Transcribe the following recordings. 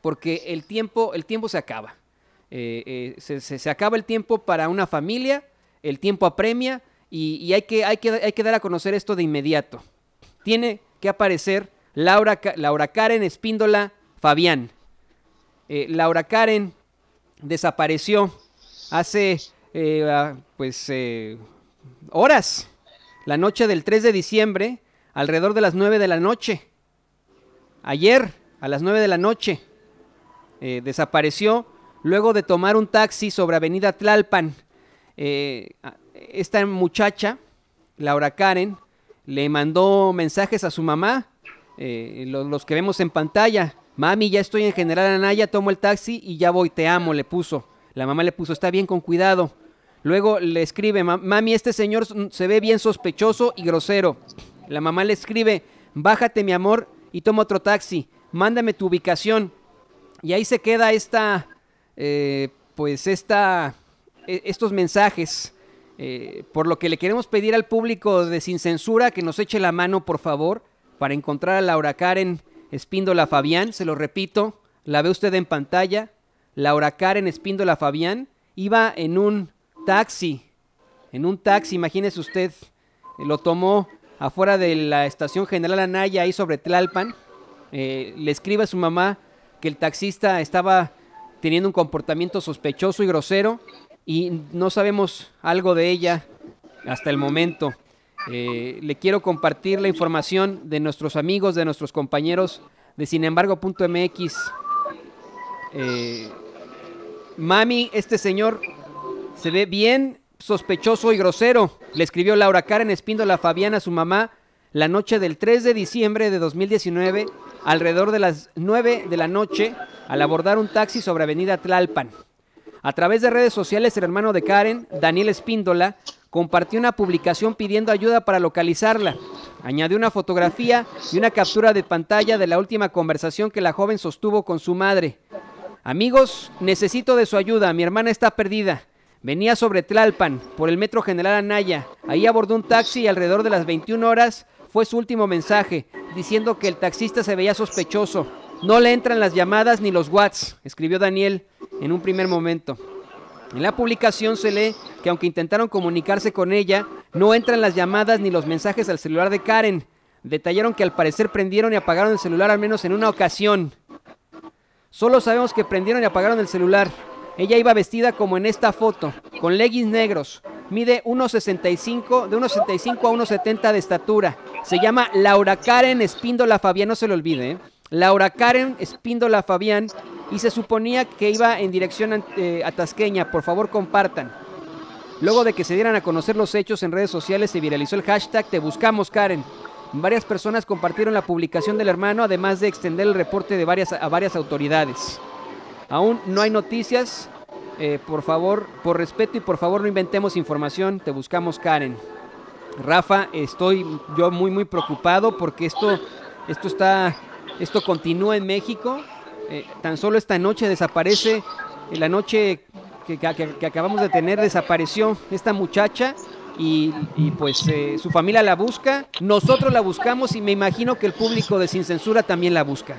porque el tiempo, el tiempo se acaba. Eh, eh, se, acaba el tiempo para una familia, el tiempo apremia y, hay, que, hay, que, dar a conocer esto de inmediato. Tiene que aparecer Laura, Laura Karen Espíndola Fabián. Eh, Laura Karen desapareció hace ah, pues horas, la noche del 3 de diciembre, alrededor de las 9 de la noche. Ayer a las 9 de la noche. Eh, desapareció luego de tomar un taxi sobre Avenida Tlalpan. Eh, esta muchacha, Laura Karen, le mandó mensajes a su mamá, eh, los, los, que vemos en pantalla. Mami, ya estoy en General Anaya, tomo el taxi y ya voy, te amo, le puso. La mamá le puso, está bien, con cuidado. Luego le escribe, mami, este señor se ve bien sospechoso y grosero. La mamá le escribe, bájate mi amor y toma otro taxi mándame tu ubicación. Y ahí se queda esta, eh, pues esta, e, estos mensajes. Eh, por lo que le queremos pedir al público de Sin Censura que nos eche la mano, por favor, para encontrar a Laura Karen Espíndola Fabián. Se lo repito, la ve usted en pantalla. Laura Karen Espíndola Fabián iba en un taxi, en un taxi, imagínese usted, lo tomó afuera de la estación General Anaya, ahí sobre Tlalpan. Eh, le escribe a su mamá que el taxista estaba teniendo un comportamiento sospechoso y grosero y no sabemos algo de ella hasta el momento. Eh, le quiero compartir la información de nuestros amigos, de nuestros compañeros de sinembargo.mx. Eh, Mami, este señor se ve bien sospechoso y grosero, le escribió Laura Karen Espíndola Fabiana a su mamá la noche del 3 de diciembre de 2019 alrededor de las 9 de la noche al abordar un taxi sobre Avenida Tlalpan. A través de redes sociales, el hermano de Karen, Daniel Espíndola, compartió una publicación pidiendo ayuda para localizarla. Añadió una fotografía y una captura de pantalla de la última conversación que la joven sostuvo con su madre. Amigos, necesito de su ayuda, mi hermana está perdida. Venía sobre Tlalpan, por el metro General Anaya. Ahí abordó un taxi y alrededor de las 21 horas fue su último mensaje, diciendo que el taxista se veía sospechoso. No le entran las llamadas ni los whats, escribió Daniel en un primer momento. En la publicación se lee que aunque intentaron comunicarse con ella, no entran las llamadas ni los mensajes al celular de Karen. Detallaron que al parecer prendieron y apagaron el celular al menos en una ocasión. Solo sabemos que prendieron y apagaron el celular. Ella iba vestida como en esta foto, con leggings negros. Mide 1.65, de 1.65 a 1.70 de estatura. Se llama Laura Karen Espíndola Fabián, no se lo olvide. ¿eh? Laura Karen Espíndola Fabián y se suponía que iba en dirección eh, a Tasqueña. Por favor, compartan. Luego de que se dieran a conocer los hechos en redes sociales, se viralizó el hashtag Te Buscamos Karen. Varias personas compartieron la publicación del hermano, además de extender el reporte de varias, a varias autoridades. Aún no hay noticias. Eh, por favor, por respeto y por favor no inventemos información. Te buscamos Karen. Rafa, estoy yo muy muy preocupado porque esto, esto está, esto continúa en México. Eh, tan solo esta noche desaparece, en la noche que, acabamos de tener desapareció esta muchacha y, pues eh, su familia la busca, nosotros la buscamos y me imagino que el público de Sin Censura también la busca.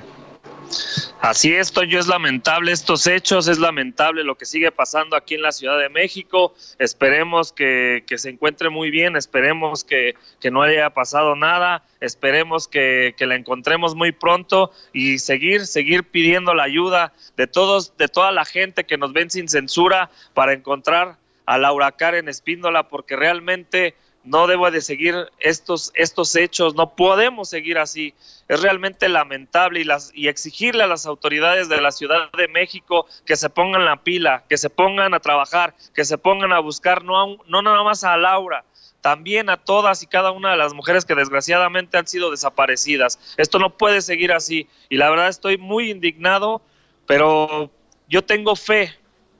Así es, yo es lamentable estos hechos, es lamentable lo que sigue pasando aquí en la Ciudad de México. Esperemos que, se encuentre muy bien, esperemos que, no haya pasado nada, esperemos que, la encontremos muy pronto y seguir, seguir pidiendo la ayuda de todos, de toda la gente que nos ven sin censura para encontrar a Laura Karen Espíndola, porque realmente no debo de seguir estos, estos hechos, no podemos seguir así. Es realmente lamentable y, las, y exigirle a las autoridades de la Ciudad de México que se pongan la pila, que se pongan a trabajar, que se pongan a buscar, no, no nada más a Laura, también a todas y cada una de las mujeres que desgraciadamente han sido desaparecidas. Esto no puede seguir así y la verdad estoy muy indignado, pero yo tengo fe,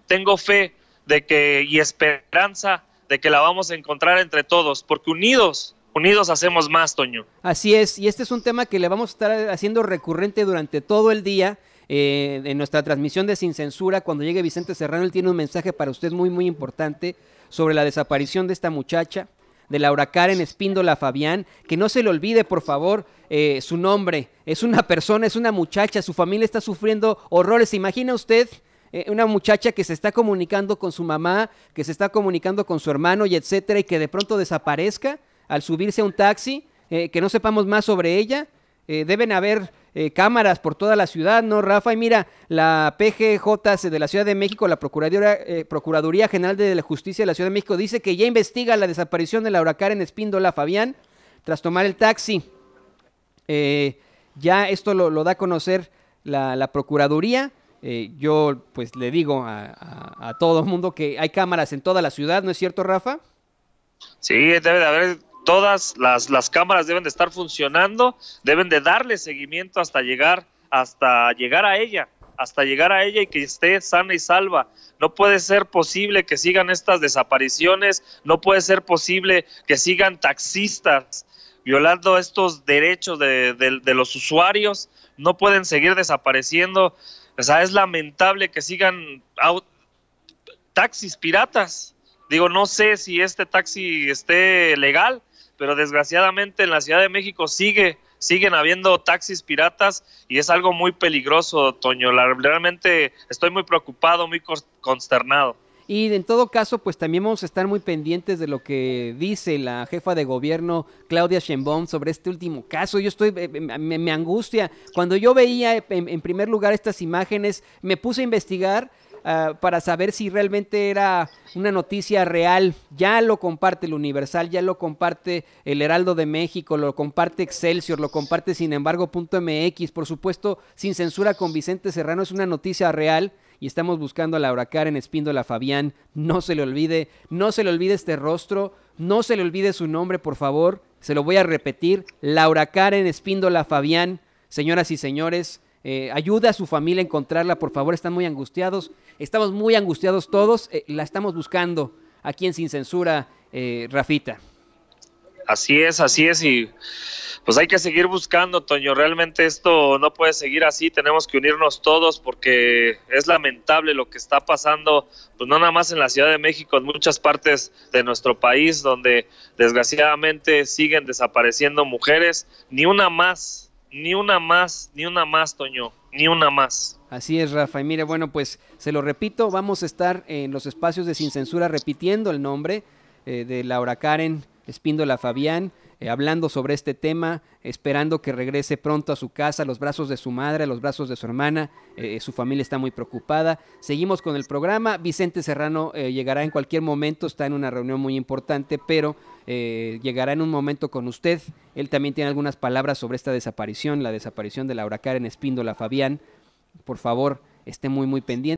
tengo fe de que y esperanza de que la vamos a encontrar entre todos, porque unidos, unidos hacemos más, Toño. Así es, y este es un tema que le vamos a estar haciendo recurrente durante todo el día. Eh, en nuestra transmisión de Sin Censura, cuando llegue Vicente Serrano, él tiene un mensaje para usted muy, muy importante sobre la desaparición de esta muchacha, de Laura Karen Espíndola Fabián. Que no se le olvide, por favor, eh, su nombre. Es una persona, es una muchacha, su familia está sufriendo horrores. imagina usted eh, una muchacha que se está comunicando con su mamá, que se está comunicando con su hermano y etcétera, y que de pronto desaparezca al subirse a un taxi, eh, que no sepamos más sobre ella. Eh, deben haber cámaras por toda la ciudad, ¿no, Rafa? Y mira, la PGJ de la Ciudad de México, la Procuraduría, Procuraduría General de la Justicia de la Ciudad de México, dice que ya investiga la desaparición de Laura Karen Espíndola Fabián tras tomar el taxi. ya esto lo, da a conocer la, la Procuraduría. Eh, yo pues le digo a, todo el mundo que hay cámaras en toda la ciudad, ¿no es cierto, Rafa? Sí, debe de haber todas las, las cámaras deben de estar funcionando, deben de darle seguimiento hasta llegar, hasta llegar a ella, hasta llegar a ella y que esté sana y salva. No puede ser posible que sigan estas desapariciones, no puede ser posible que sigan taxistas violando estos derechos de los usuarios, no pueden seguir desapareciendo o sea, es lamentable que sigan taxis piratas. Digo, no sé si este taxi esté legal, pero desgraciadamente en la Ciudad de México sigue, siguen habiendo taxis piratas y es algo muy peligroso, Toño. realmente estoy muy preocupado, muy consternado. Y en todo caso, pues también vamos a estar muy pendientes de lo que dice la jefa de gobierno Claudia Sheinbaum sobre este último caso. Yo estoy, eh, eh, me, angustia. Cuando yo veía eh, en, primer lugar estas imágenes, me puse a investigar ah, para saber si realmente era una noticia real. Ya lo comparte el Universal, ya lo comparte el Heraldo de México, lo comparte Excelsior, lo comparte sin Embargo.mx, Por supuesto, sin censura con Vicente Serrano es una noticia real y estamos buscando a Laura Karen Espíndola Fabián. No se le olvide, no se le olvide este rostro, no se le olvide su nombre, por favor. Se lo voy a repetir. Laura Karen Espíndola Fabián, señoras y señores. Eh, ayuda a su familia a encontrarla, por favor, están muy angustiados. Estamos muy angustiados todos, eh, la estamos buscando aquí en Sin Censura, eh, Rafita. Así es, así es y pues hay que seguir buscando, Toño. Realmente esto no puede seguir así. Tenemos que unirnos todos porque es lamentable lo que está pasando, pues no nada más en la Ciudad de México, en muchas partes de nuestro país donde desgraciadamente siguen desapareciendo mujeres. Ni una más, ni una más, ni una más, Toño, ni una más. Así es, Rafa. Y mire, bueno, pues se lo repito, vamos a estar en los espacios de Sin Censura repitiendo el nombre eh, de Laura Karen. Espíndola Fabián, eh, hablando sobre este tema, esperando que regrese pronto a su casa, a los brazos de su madre, a los brazos de su hermana. Eh, eh, su familia está muy preocupada. Seguimos con el programa. Vicente Serrano llegará en cualquier momento, está en una reunión muy importante, pero llegará en un momento con usted. Él también tiene algunas palabras sobre esta desaparición, la desaparición de Laura Karen Espíndola Fabián. Por favor, esté muy, muy pendiente.